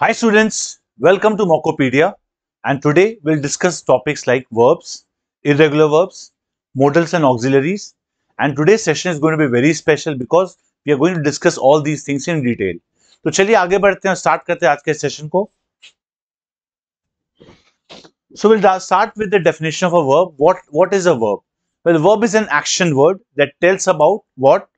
Hi students, welcome to Mockopedia and today we'll discuss topics like verbs, irregular verbs, modals and auxiliaries and today's session is going to be very special because we are going to discuss all these things in detail. So, let's बढ़ते हैं start करते So we'll start with the definition of a verb. What what is a verb? Well, verb is an action word that tells about what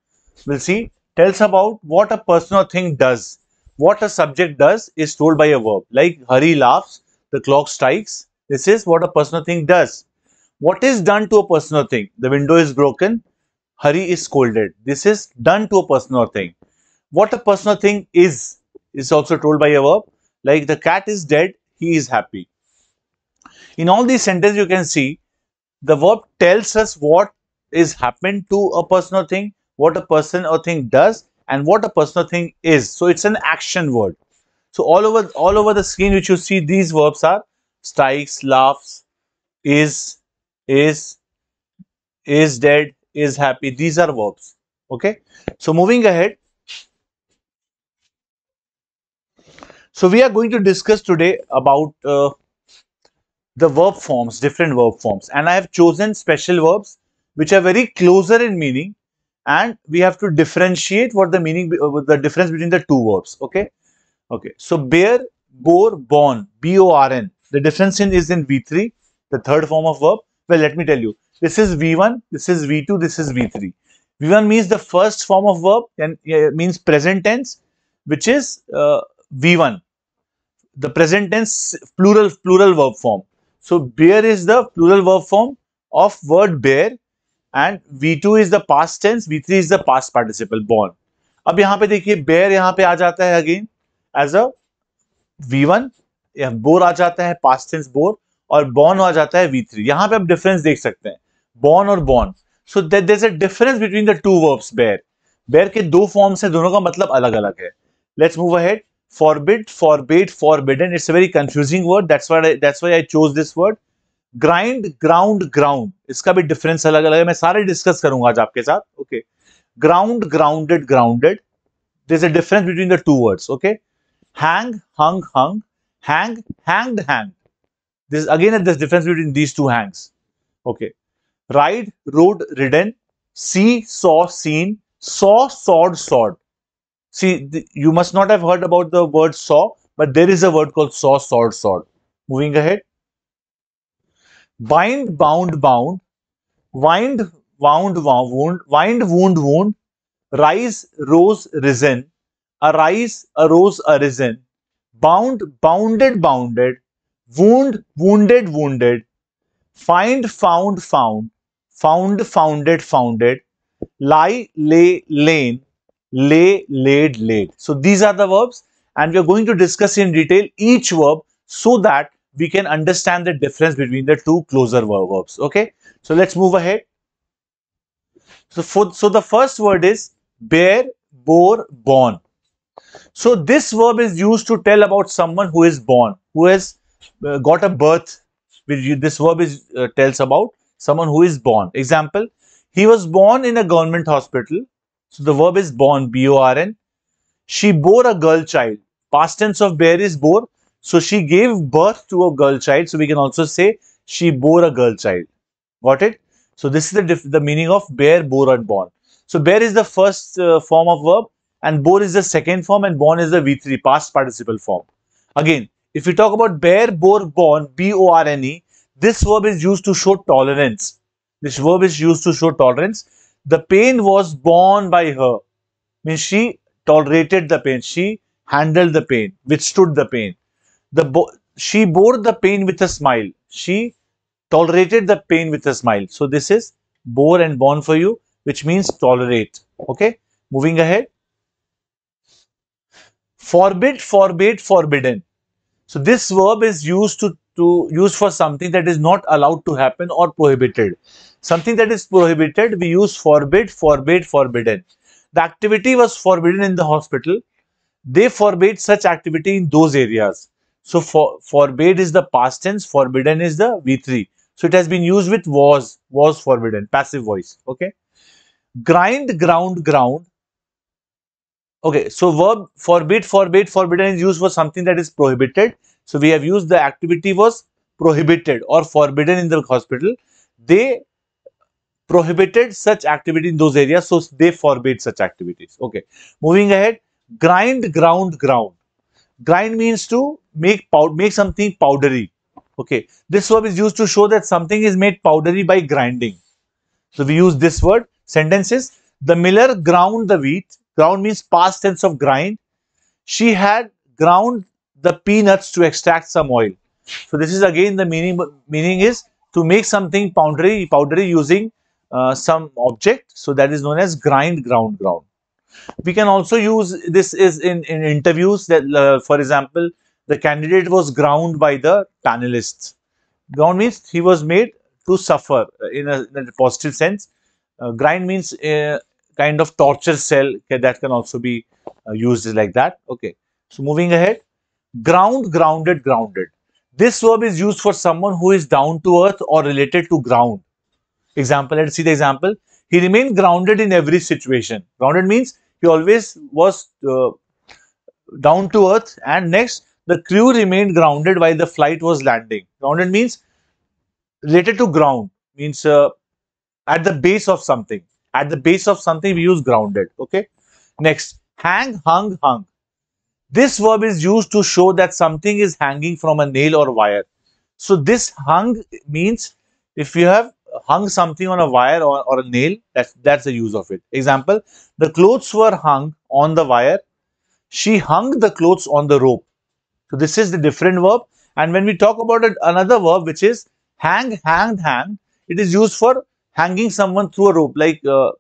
we'll see tells about what a person or thing does what a subject does is told by a verb. Like Hari laughs, the clock strikes. This is what a personal thing does. What is done to a personal thing? The window is broken. Hari is scolded. This is done to a personal thing. What a personal thing is, is also told by a verb. Like the cat is dead, he is happy. In all these sentences, you can see the verb tells us what is happened to a personal thing, what a person or thing does, and what a personal thing is. So it's an action word. So all over all over the screen which you see these verbs are strikes, laughs, is, is, is dead, is happy. These are verbs. Okay. So moving ahead. So we are going to discuss today about uh, the verb forms, different verb forms. And I have chosen special verbs which are very closer in meaning and we have to differentiate what the meaning uh, the difference between the two verbs okay okay so bear bore born b o r n the difference in is in v3 the third form of verb well let me tell you this is v1 this is v2 this is v3 v1 means the first form of verb and uh, means present tense which is uh, v1 the present tense plural plural verb form so bear is the plural verb form of word bear and V2 is the past tense V three is the past participle born अब यहां पे देखिए बेर यहां पे आ जाता है again as a one bore आ जाता है पास्ट टेंस बोर और बॉर्न आ जाता है वी थ्री यहां पर आप डिफरेंस देख सकते हैं बॉर्न और born so there a difference between the two verbs bear bear के दो फॉर्म्स है दोनों का मतलब अलग अलग है let's move ahead forbid forbade forbidden it's a very confusing word that's why I, that's why i chose this word grind ground ground इसका भी डिफरेंस अलग अलग है मैं सारे डिस्कस करूंगा आज आपके साथ okay ground grounded grounded this difference between the two words okay hang hung hung hang hang hang this again this difference between these two hangs okay ride rode ridden see saw seen saw sawed sawed see you must not have heard about the word saw but there is a word call saw sawed sawed moving ahead bind, bound, bound, wind, wound, wound, wind, wound, wound, rise, rose, risen, arise, arose, arisen, bound, bounded, bounded, wound, wounded, wounded, find, found, found, found, founded, founded, lie, lay, lain, lay, laid, laid. So these are the verbs and we are going to discuss in detail each verb so that we can understand the difference between the two closer verbs. Okay, so let's move ahead. So, for, so the first word is bear, bore, born. So this verb is used to tell about someone who is born, who has uh, got a birth. this verb is uh, tells about someone who is born. Example, he was born in a government hospital. So the verb is born, B-O-R-N. She bore a girl child. Past tense of bear is bore. So she gave birth to a girl child. So we can also say she bore a girl child. Got it? So this is the, the meaning of bear, bore and born. So bear is the first uh, form of verb and bore is the second form and born is the V3 past participle form. Again, if we talk about bear, bore, born, B-O-R-N-E, this verb is used to show tolerance. This verb is used to show tolerance. The pain was borne by her. Means she tolerated the pain. She handled the pain, withstood the pain the bo she bore the pain with a smile. She tolerated the pain with a smile. So this is bore and born for you, which means tolerate. Okay, moving ahead. Forbid, forbid, forbidden. So this verb is used to, to use for something that is not allowed to happen or prohibited. Something that is prohibited, we use forbid, forbid, forbidden. The activity was forbidden in the hospital. They forbade such activity in those areas. So for, forbade is the past tense, forbidden is the V3. So it has been used with was, was forbidden, passive voice. Okay. Grind, ground, ground. Okay. So verb forbid, forbid, forbidden is used for something that is prohibited. So we have used the activity was prohibited or forbidden in the hospital. They prohibited such activity in those areas. So they forbade such activities. Okay. Moving ahead. Grind, ground, ground. Grind means to make make something powdery. Okay, this verb is used to show that something is made powdery by grinding. So we use this word. Sentences: The miller ground the wheat. Ground means past tense of grind. She had ground the peanuts to extract some oil. So this is again the meaning. Meaning is to make something powdery, powdery using uh, some object. So that is known as grind, ground, ground. We can also use this is in, in interviews that, uh, for example, the candidate was ground by the panelists. Ground means he was made to suffer uh, in a, in a positive sense. Uh, grind means a uh, kind of torture cell okay, that can also be uh, used like that. Okay. So, moving ahead, ground, grounded, grounded. This verb is used for someone who is down to earth or related to ground. Example, let's see the example. He remained grounded in every situation. Grounded means he always was uh, down to earth and next the crew remained grounded while the flight was landing grounded means related to ground means uh, at the base of something at the base of something we use grounded okay next hang hung hung this verb is used to show that something is hanging from a nail or wire so this hung means if you have hung something on a wire or, or a nail, that's, that's the use of it. Example, the clothes were hung on the wire. She hung the clothes on the rope. So this is the different verb. And when we talk about it, another verb which is hang, hanged, hang. it is used for hanging someone through a rope, like uh,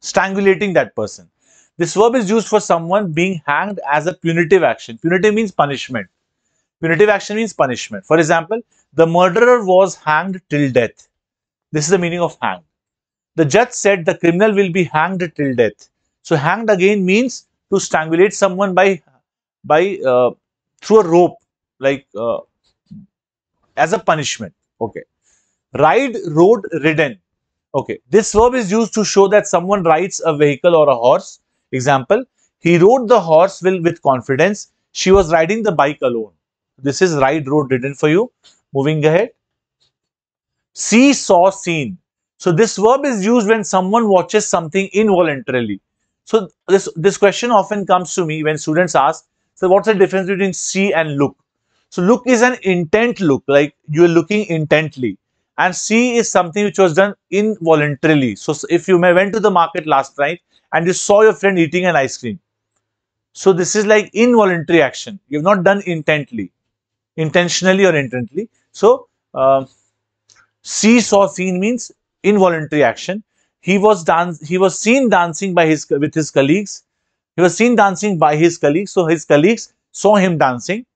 strangulating that person. This verb is used for someone being hanged as a punitive action. Punitive means punishment. Punitive action means punishment. For example, the murderer was hanged till death. This is the meaning of hanged. The judge said the criminal will be hanged till death. So hanged again means to strangulate someone by, by uh, through a rope like uh, as a punishment. Okay. Ride, rode, ridden. Okay. This verb is used to show that someone rides a vehicle or a horse. Example, he rode the horse will, with confidence. She was riding the bike alone. This is ride, rode, ridden for you. Moving ahead. See, saw, seen. So this verb is used when someone watches something involuntarily. So this, this question often comes to me when students ask, so what's the difference between see and look? So look is an intent look, like you're looking intently. And see is something which was done involuntarily. So if you may went to the market last night and you saw your friend eating an ice cream. So this is like involuntary action. You've not done intently, intentionally or intently. So uh, See saw seen means involuntary action. He was dance. He was seen dancing by his with his colleagues. He was seen dancing by his colleagues. So his colleagues saw him dancing.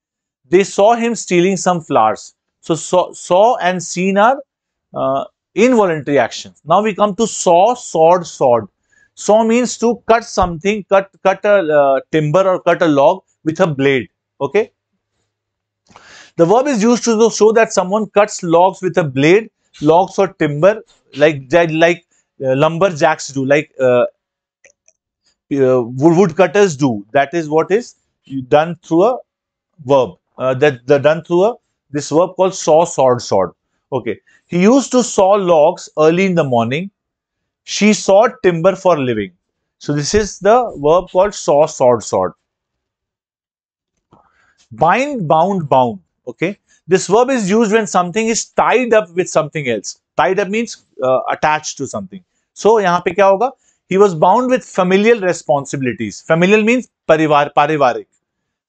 They saw him stealing some flowers. So saw, saw and seen are uh, involuntary actions. Now we come to saw, sawed, sawed. Saw means to cut something, cut cut a uh, timber or cut a log with a blade. Okay. The verb is used to show that someone cuts logs with a blade logs or timber like like uh, lumberjacks do, like uh, uh, woodcutters do. That is what is done through a verb. Uh, that the done through a this verb called saw, saw, saw. Okay. He used to saw logs early in the morning. She saw timber for living. So this is the verb called saw, saw, saw. Bind, bound, bound. Okay. This verb is used when something is tied up with something else. Tied up means uh, attached to something. So यहाँ पे क्या होगा? He was bound with familial responsibilities. Familial means parivar parivarik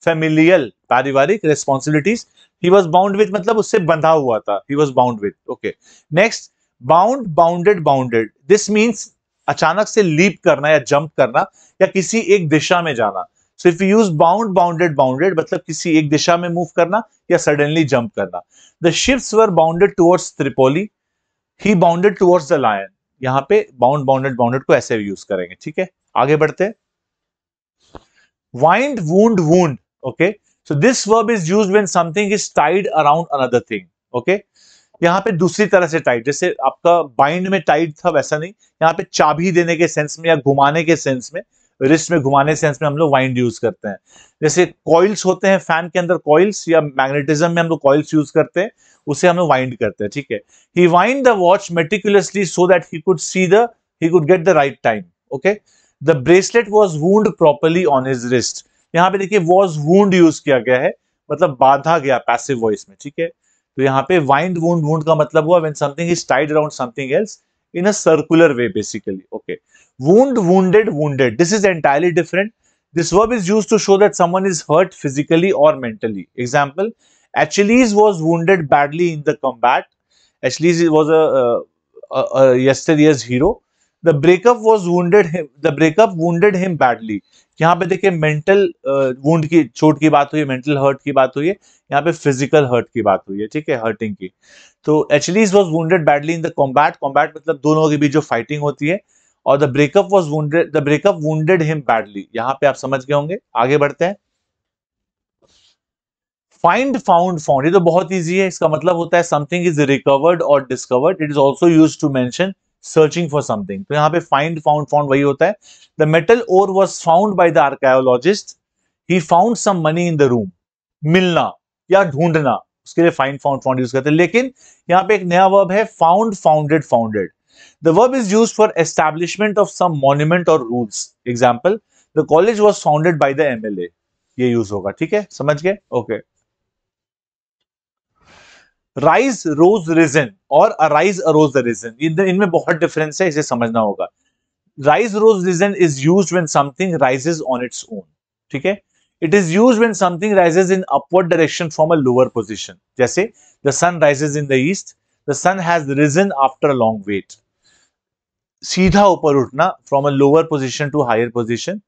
familial parivarik responsibilities. He was bound with मतलब उससे बंधा हुआ था. He was bound with. Okay. Next bound bounded bounded. This means अचानक से लीप करना या जंप करना या किसी एक दिशा में जाना so if you use bound bounded bounded मतलब किसी एक दिशा में मूव करना या सडनली जंप करना the ships were bounded towards Tripoli he bounded towards the lion यहां पे बाउंड बाउंडेड बाउंडेड को ऐसे यूज करेंगे ठीक है आगे बढ़ते हैं wind wound wound okay so this verb is used when something is tied around another thing okay यहाँ पे दूसरी तरह से टाइट जैसे आपका बाइंड में टाइट था वैसा नहीं यहाँ पे चाबी देने के सेंस में या घुमाने के सेंस में रिस्ट में घुमाने सेंस में हम लोग वाइंड यूज करते हैं जैसे कॉइल्स होते हैं फैन के अंदर कॉइल्स या मैग्नेटिज्म में हम लोग कॉइल्स यूज करते हैं उसे हम लोग वाइंड करते हैं ठीक है he wind the watch meticulously so that he could see the could get the right time okay the bracelet was wound properly on his wrist यहाँ पे देखिए वॉज वूंड यूज किया गया है मतलब बाधा गया पैसिव वॉइस में ठीक है तो यहाँ पे वाइंड वूंड वूंड का मतलब हुआ when something is tied around something else in a circular way basically okay wound wounded wounded this is entirely different this verb is used to show that someone is hurt physically or mentally example achilles was wounded badly in the combat achilles was a, uh, a, a hero the breakup was wed the breakup wed him badly यहाँ पे देखिए mental wound की चोट की बात हुई mental hurt की बात हुई है यहाँ पे फिजिकल हर्ट की बात हुई है ठीक है हर्टिंग की तो Achilles was wed badly in the combat combat मतलब दोनों के बीच जो फाइटिंग होती है और the breakup was wed the breakup wed him badly यहाँ पे आप समझ गए होंगे आगे बढ़ते हैं फाइंड फाउंड फाउंड ये तो बहुत ईजी है इसका मतलब होता है समथिंग इज रिकवर्ड और discovered it is also use to mention searching for something तो यहाँ पे फाइंड फाउंड फाउंड वही होता है the metal ore was found by the archaeologist he found some money in the room मिलना या ढूंढना उसके लिए फाइंड फाउंड फाउंड यूज करते हैं लेकिन यहाँ पे एक नया वर्ब है found founded founded the verb is use for establishment of some monument और rules example the college was founded by the MLA ये यूज होगा ठीक है समझ गए okay okay. Rise rose risen और अराइज अरोज द रिजन इनमें बहुत डिफरेंस है इसे समझना होगा rise rose risen is use when something rises on its own ठीक है it is use when something rises in upward direction from a lower position जैसे the sun rises in the east the sun has risen after long wait सीधा ऊपर उठना from a lower position to higher position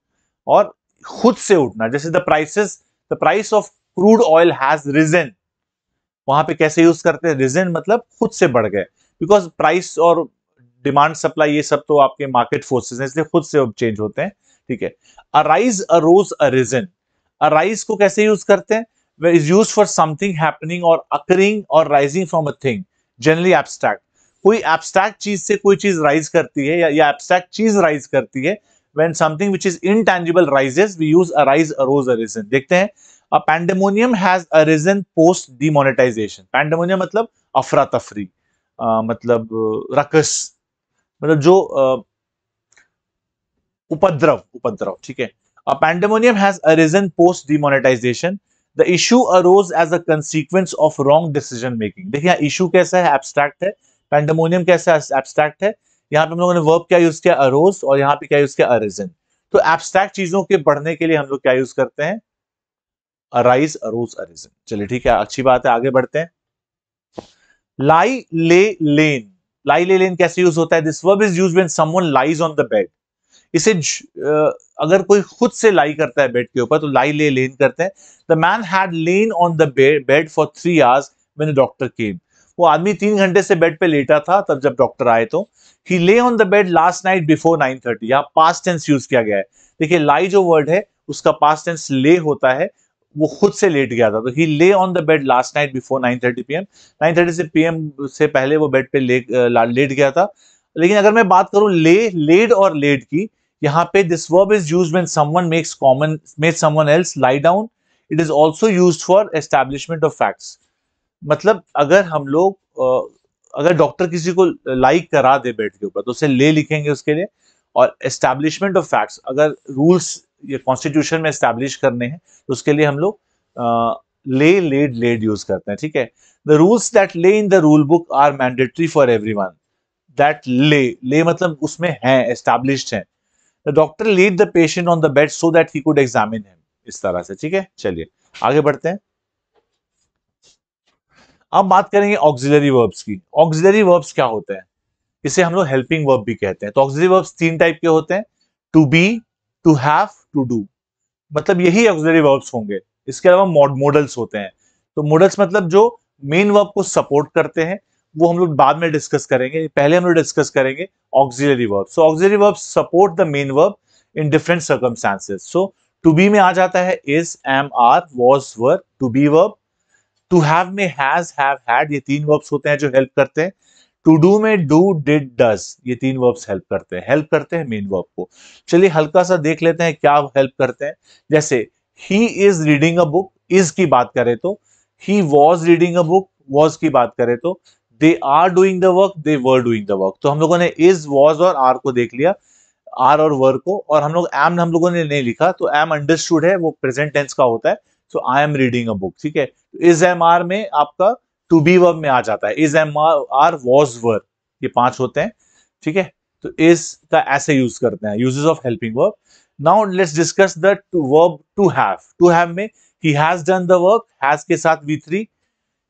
और खुद से उठना जैसे the prices the price of crude oil has risen वहां पे कैसे यूज करते हैं रिजन मतलब खुद से बढ़ गए बिकॉज प्राइस और डिमांड सप्लाई ये सब तो आपके मार्केट फोर्सेस हैं इसलिए खुद से चेंज होते हैं ठीक है arise arose arisen arise को कैसे यूज करते हैं is use for something happening और अकरिंग और rising from a thing generally abstract कोई एब्स्ट्रैक्ट चीज से कोई चीज राइज करती है या एब्स्ट्रैक्ट चीज राइज करती है when something which is intangible rises we use arise arose arisen देखते हैं pandemonium has arisen post demonetization pandemonium मतलब अफरा तफरी uh, मतलब रकस मतलब जो uh, उपद्रव उपद्रव ठीक है pandemonium has arisen post demonetization the issue arose as a consequence of wrong decision making देखिए यहाँ इशू कैसा है एब्स्ट्रैक्ट है पैंडेमोनियम कैसा एब्स्ट्रैक्ट है यहाँ पे हम लोगों ने वर्ब क्या यूज किया अरोज और यहाँ पे क्या यूज किया अरिजन तो एब्स्ट्रैक्ट चीजों के बढ़ने के लिए हम लोग क्या यूज करते हैं अराइज अरोज अरिजन चलिए ठीक है अच्छी बात है आगे बढ़ते हैं लाई ले लेन लाई ले लेन कैसे यूज होता है this verb is use when someone lies on the bed इसे ज, अगर कोई खुद से लाई करता है बेड के ऊपर तो लाई ले लेन करते हैं the man had lain on the bed for three hours मैंने डॉक्टर केम वो आदमी तीन घंटे से बेड पे लेटा था तब जब डॉक्टर आए तो he lay on the bed last night before nine thirty यहाँ पास्ट टेंस यूज किया गया है देखिए लाई जो वर्ड है उसका पास्ट टेंस ले होता है वो खुद से लेट गया था तो he lay on the bed last night before nine thirty P M nine thirty से पी एम से पहले वो बेड पे ले, लेट गया था लेकिन अगर मैं बात करूं ले लेड और लेट की यहाँ पे this verb is use when someone makes common make someone else lie down it is also use for establishment of facts मतलब अगर हम लोग अगर डॉक्टर किसी को लाइक करा दे बेड के ऊपर तो उसे ले लिखेंगे उसके लिए और एस्टेब्लिशमेंट ऑफ फैक्ट्स अगर रूल्स ये कॉन्स्टिट्यूशन में स्टैब्लिश करने हैं तो उसके लिए हम लोग ले लेड लेड यूज करते हैं ठीक है the rules that lay in the rule book are mandatory for everyone that lay lay मतलब उसमें है एस्टैब्लिश्ड है the doctor lead the patient on the bed so that he could examine him इस तरह से ठीक है चलिए आगे बढ़ते हैं अब बात करेंगे ऑक्सिलरी वर्ब्स की ऑक्सिलरी वर्ब्स क्या होते हैं इसे हम लोग हेल्पिंग वर्ब भी कहते हैं तो ऑक्सिलरी वर्ब्स तीन टाइप के होते हैं to be to have to do मतलब यही ऑक्सिलरी वर्ब्स होंगे इसके अलावा मॉडल्स होते हैं तो मॉडल्स मतलब जो मेन वर्ब को सपोर्ट करते हैं वो हम लोग बाद में डिस्कस करेंगे पहले हम लोग डिस्कस करेंगे auxiliary verb so auxiliary verb support the main verb in different circumstances so to be में आ जाता है is am are was were to be verb to have में हैज हैव हैड ये तीन वर्ब्स होते हैं जो हेल्प करते हैं टू डू में डू डिड डज ये तीन वर्ब्स हेल्प करते हैं हेल्प करते हैं मेन वर्ब को चलिए हल्का सा देख लेते हैं क्या हेल्प करते हैं जैसे he is reading a book is की बात करें तो he was reading a book was की बात करें तो they are doing the work they were doing the work तो हम लोगों ने इज वॉज और आर को देख लिया आर और वर को और हम लोग एम हम लोगों ने नहीं लिखा तो एम अंडरस्टूड है वो प्रेजेंट टेंस का होता है so I am reading a book ठीक है इज एम आर में आपका टू बी वर्ब में आ जाता है is am are was verb ये पांच होते हैं ठीक है तो इज का ऐसे यूज करते हैं uses of helping verb now let's discuss the verb to have to have में he has done the work has के साथ V three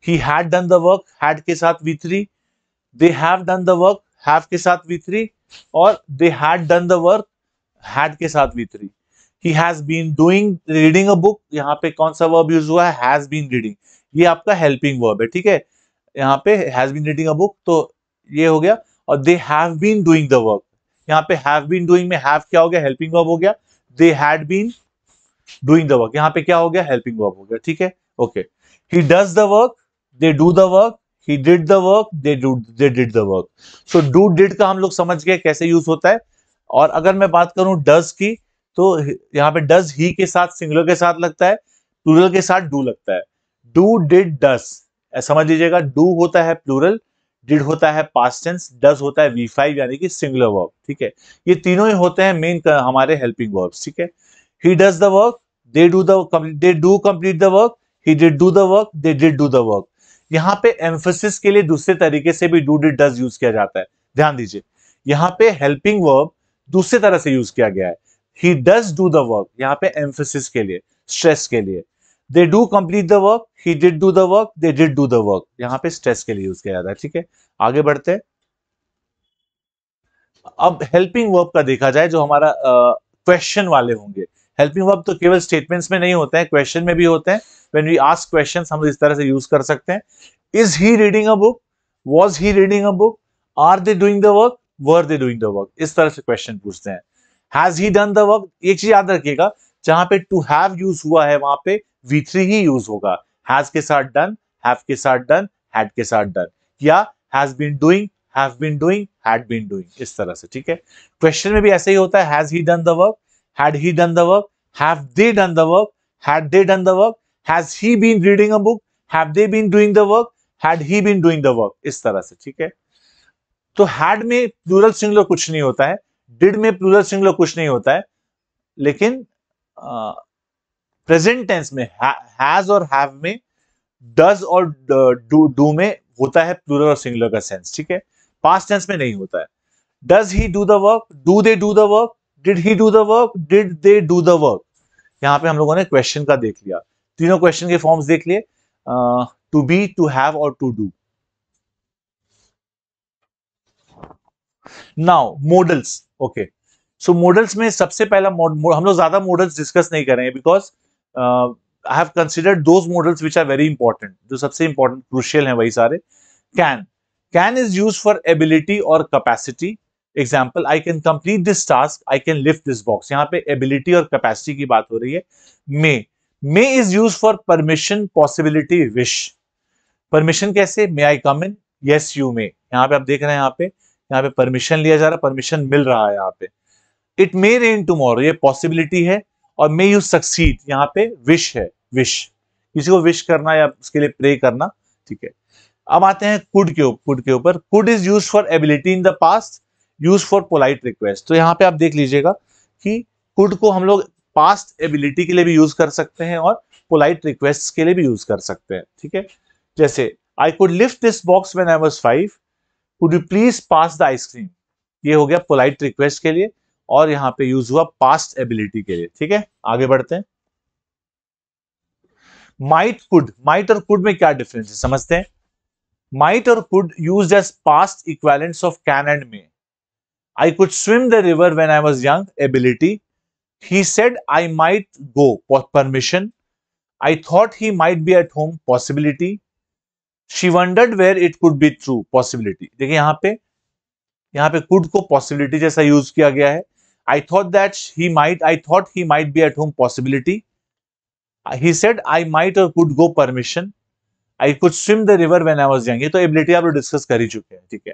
he had done the work had के साथ V three they have done the work have के साथ V three और they had done the work had के साथ V three he has been doing reading a book यहाँ पे कौन सा वर्ब यूज हुआ है हैज बीन रीडिंग ये आपका हेल्पिंग वर्ब है ठीक है यहाँ पे has been reading a book तो ये हो गया और they have been doing the work यहाँ पे हैव बीन डूइंग में हैव क्या हो गया हेल्पिंग वर्ब हो गया they had been doing the work यहाँ पे क्या हो गया हेल्पिंग वर्ब हो गया ठीक है okay he does the work they do the work he did the work they do they did the work so do did का हम लोग समझ गए कैसे यूज होता है और अगर मैं बात करूं डज की तो यहाँ पे डज ही के साथ सिंगुलर के साथ लगता है प्लूरल के साथ डू लगता है डू डिड डस समझ लीजिएगा डू होता है प्लूरल डिड होता है पास्ट टेंस डस होता है वी फाइव यानी कि सिंगुलर वर्ब ठीक है ये तीनों ही होते हैं मेन हमारे हेल्पिंग वर्ब ठीक है he does the work they do they do complete the work he did do the work they did do the work यहाँ पे एम्फोसिस के लिए दूसरे तरीके से भी डू डिड डज यूज किया जाता है ध्यान दीजिए यहाँ पे हेल्पिंग वर्ब दूसरे तरह से यूज किया गया है he does do the work यहाँ पे एम्फोसिस के लिए स्ट्रेस के लिए they do complete the work he did do the work they did do the work यहाँ पे स्ट्रेस के लिए यूज किया जाता है ठीक है आगे बढ़ते हैं अब हेल्पिंग वर्ब का देखा जाए जो हमारा क्वेश्चन uh, वाले होंगे हेल्पिंग वर्ब तो केवल स्टेटमेंट्स में नहीं होते हैं क्वेश्चन में भी होते हैं व्हेन वी आस्क क्वेश्चंस हम इस तरह से यूज कर सकते हैं is he reading a book was he reading a book are they doing the work were they doing the work इस तरह से क्वेश्चन पूछते हैं has he done the work एक चीज याद रखिएगा जहां पे टू हैव यूज हुआ है वहां पे V3 ही यूज होगा हैज के साथ डन हैव के साथ डन हैड के साथ डन या has been doing have been doing had been doing इस तरह से ठीक है क्वेश्चन में भी ऐसे ही होता है has he done the work had he done the work have they done the work had they done the work has he been reading a book have they been doing the work had he been doing the work इस तरह से ठीक है तो had में plural singular कुछ नहीं होता है डिड में प्लूरल सिंगुलर कुछ नहीं होता है लेकिन प्रेजेंट टेंस में हैज और हैव में डज और डू uh, डू में होता है प्लूरल और सिंगुलर का सेंस ठीक है पास्ट टेंस में नहीं होता है does he do the work do they do the work did he do the work did they do the work यहाँ पे हम लोगों ने क्वेश्चन का देख लिया तीनों क्वेश्चन के फॉर्म्स देख लिए टू बी टू हैव और to do now models okay so models में सबसे पहला हम लोग ज्यादा मॉडल्स डिस्कस नहीं करेंगे because I have considered those models which are very important जो सबसे इंपॉर्टेंट क्रूशियल है वही सारे can can is use for ability और capacity example I can complete this task I can lift this box यहाँ पे एबिलिटी और capacity की बात हो रही है may may is use for permission possibility which permission कैसे may I come in yes you may यहाँ पे आप देख रहे हैं यहाँ पे यहाँ पे परमिशन लिया जा रहा है परमिशन मिल रहा है यहाँ पे इट मे रेन टूमोरो ये पॉसिबिलिटी है और मे यू सक्सीड यहाँ पे विश है विश किसी को विश करना या उसके लिए प्रे करना ठीक है अब आते हैं कुड के कुड के ऊपर could is use for ability in the past use for polite request तो यहाँ पे आप देख लीजिएगा कि कुड को हम लोग पास्ट एबिलिटी के लिए भी यूज कर सकते हैं और पोलाइट रिक्वेस्ट के लिए भी यूज कर सकते हैं ठीक है जैसे I could lift this box when I was five could you please pass the ice cream ये हो गया पोलाइट रिक्वेस्ट के लिए और यहां पे यूज हुआ पास्ट एबिलिटी के लिए ठीक है आगे बढ़ते हैं माइट कुड माइट और कुड में क्या डिफरेंस है समझते हैं माइट और could use as past equivalents of can and may I could swim the river when I was young ability he said I might go permission I thought he might be at home possibility she wondered where it could be true possibility देखिए यहाँ पे यहाँ पे could को possibility जैसा use किया गया है I thought that he might, I thought he might be at home possibility. He said I might or could go permission. I could swim the river when I was young. ये तो ability आप लोग discuss कर ही चुके हैं ठीक है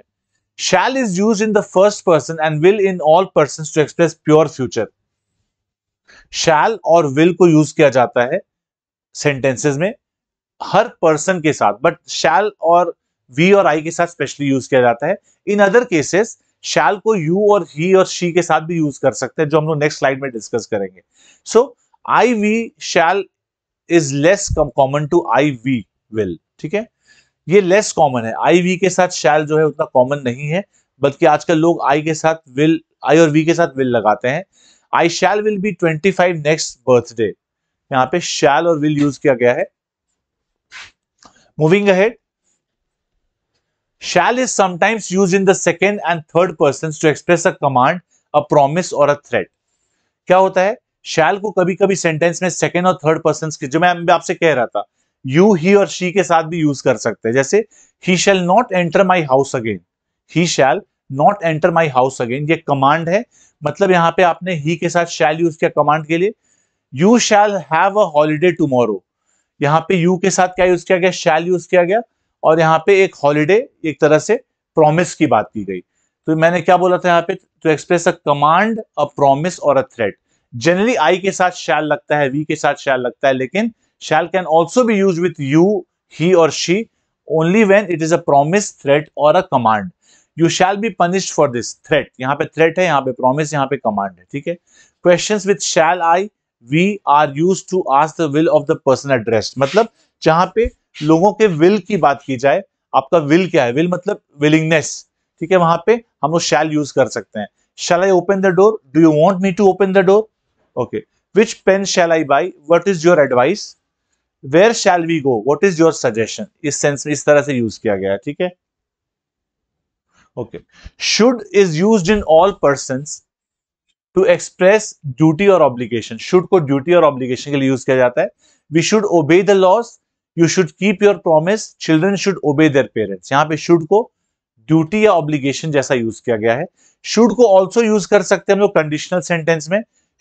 shall is use in the first person and will in all person to express pure future shall और विल को यूज किया जाता है सेंटेंसेस में हर पर्सन के साथ बट शैल और वी और आई के साथ स्पेशली यूज किया जाता है इन अदर केसेस शैल को यू और ही और शी के साथ भी यूज कर सकते हैं जो हम लोग नेक्स्ट स्लाइड में डिस्कस करेंगे so I we shall is less common to I we will ठीक है ये लेस कॉमन है आई वी के साथ शैल जो है उतना कॉमन नहीं है बल्कि आजकल लोग आई के साथ विल आई और वी के साथ विल लगाते हैं I shall will be twenty five next birthday यहाँ पे शैल और विल यूज किया गया है moving ahead shall is sometimes use in the second and third person to express a command a promise और अ threat. क्या होता है शैल को कभी कभी सेंटेंस में सेकेंड और थर्ड पर्सन के जो मैं आपसे कह रहा था यू ही और शी के साथ भी यूज कर सकते हैं जैसे he shall not enter my house again he shall not enter my house again ये कमांड है मतलब यहां पे आपने ही के साथ शैल यूज किया कमांड के लिए यू शैल है हॉलीडे टूमोरो यहां पे यू के साथ क्या यूज किया गया शैल यूज किया गया और यहाँ पे एक हॉलीडे एक तरह से प्रॉमिस की बात की गई तो मैंने क्या बोला था यहाँ पे to express a command a promise और अ थ्रेट जनरली आई के साथ शैल लगता है वी के साथ शैल लगता है लेकिन shall can also be use with you he और she only when it is a promise threat और a command you shall be punished for this threat यहाँ पे थ्रेट है यहाँ पे प्रोमिस यहाँ पे कमांड है ठीक है question with shall I we are use to ask the will of the person address मतलब जहां पे लोगों के विल की बात की जाए आपका विल क्या है विल मतलब विलिंगनेस ठीक है वहां पे हम लोग शैल यूज कर सकते हैं shall I open the door do you want me to open the door okay which pen shall I buy what is your advice where shall we go what is your suggestion इस sense में इस तरह से use किया गया है ठीक है okay should is use in all person to express duty और ऑब्लिगेशन शुड को ड्यूटी और ऑब्लिगेशन के लिए यूज किया जाता है we should obey the laws you should keep your promise children should obey their parents यहाँ पे शुड को ड्यूटी या ऑब्लिगेशन जैसा यूज किया गया है शुड को ऑल्सो यूज कर सकते हैं हम लोग कंडीशनल सेंटेंस में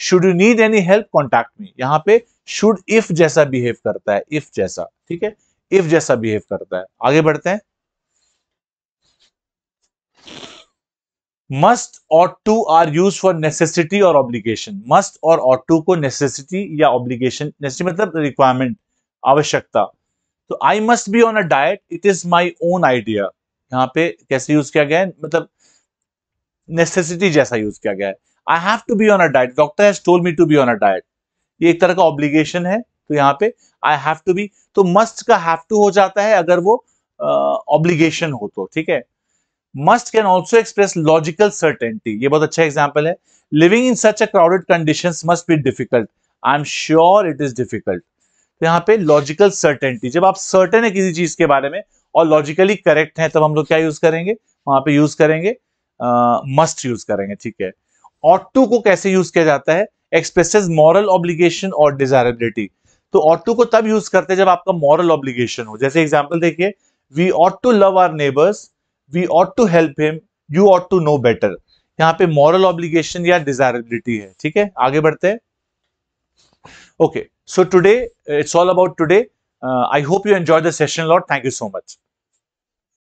should you need any help contact me यहाँ पे शुड इफ जैसा बिहेव करता है इफ जैसा ठीक है इफ जैसा बिहेव करता है आगे बढ़ते हैं मस्ट और to are use for necessity और ऑब्लिगेशन मस्ट और टू को नेसेसिटी या ऑब्लिगेशन मतलब रिक्वायरमेंट आवश्यकता तो I must be on a diet it is my own idea यहाँ पे कैसे यूज किया गया है मतलब नेसेसिटी जैसा यूज किया गया है I have to be on a diet doctor has told me to be on a diet ये एक तरह का ऑब्लिगेशन है तो यहाँ पे आई हैव टू बी तो मस्ट का हैव टू हो जाता है अगर वो ऑब्लिगेशन uh, हो तो ठीक है must can also express logical certainty ये बहुत अच्छा एग्जाम्पल है living in such a crowded condition must be difficult I am sure it is difficult तो यहाँ पे लॉजिकल सर्टेनिटी जब आप सर्टेन है किसी चीज के बारे में और लॉजिकली करेक्ट है तब हम लोग क्या यूज करेंगे वहां पे यूज करेंगे मस्ट यूज करेंगे ठीक है ऑटो को कैसे यूज किया जाता है एक्सप्रेसेस मॉरल ऑब्लिगेशन और डिजायरेबिलिटी तो ऑटो को तब यूज करते हैं जब आपका मॉरल ऑब्लिगेशन हो जैसे एग्जाम्पल देखिए we ought to love our neighbours we ought to help him you ought to know better यहाँ पे मॉरल ऑब्लिगेशन या डिजायरेबिलिटी है ठीक है आगे बढ़ते हैं Okay, so today, uh, it's all about today. Uh, I hope you enjoyed the session a lot. Thank you so much.